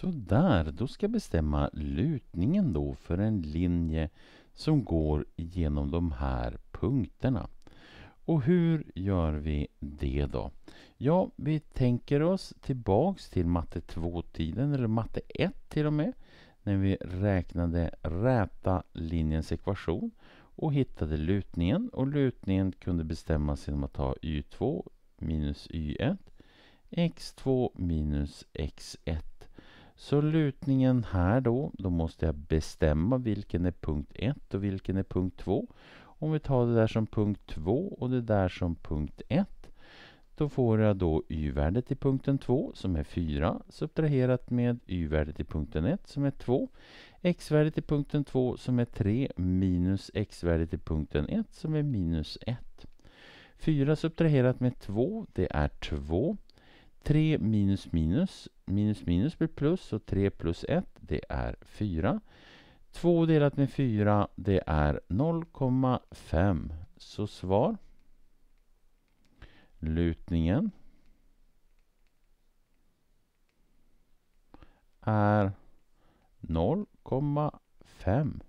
Sådär, då ska jag bestämma lutningen då för en linje som går genom de här punkterna. Och hur gör vi det då? Ja, vi tänker oss tillbaks till matte 2-tiden, eller matte 1 till och med, när vi räknade räta linjens ekvation och hittade lutningen. Och lutningen kunde bestämmas genom att ta y2 minus y1, x2 minus x1 så lutningen här då, då måste jag bestämma vilken är punkt 1 och vilken är punkt 2. Om vi tar det där som punkt 2 och det där som punkt 1 då får jag då y-värdet i punkten 2 som är 4 subtraherat med y-värdet i punkten 1 som är 2. x-värdet i punkten 2 som är 3 minus x-värdet i punkten 1 som är minus 1. 4 subtraherat med 2 det är 2. 3 minus minus, minus minus blir plus och 3 plus 1 det är 4. 2 delat med 4 det är 0,5. Så svar lutningen är 0,5.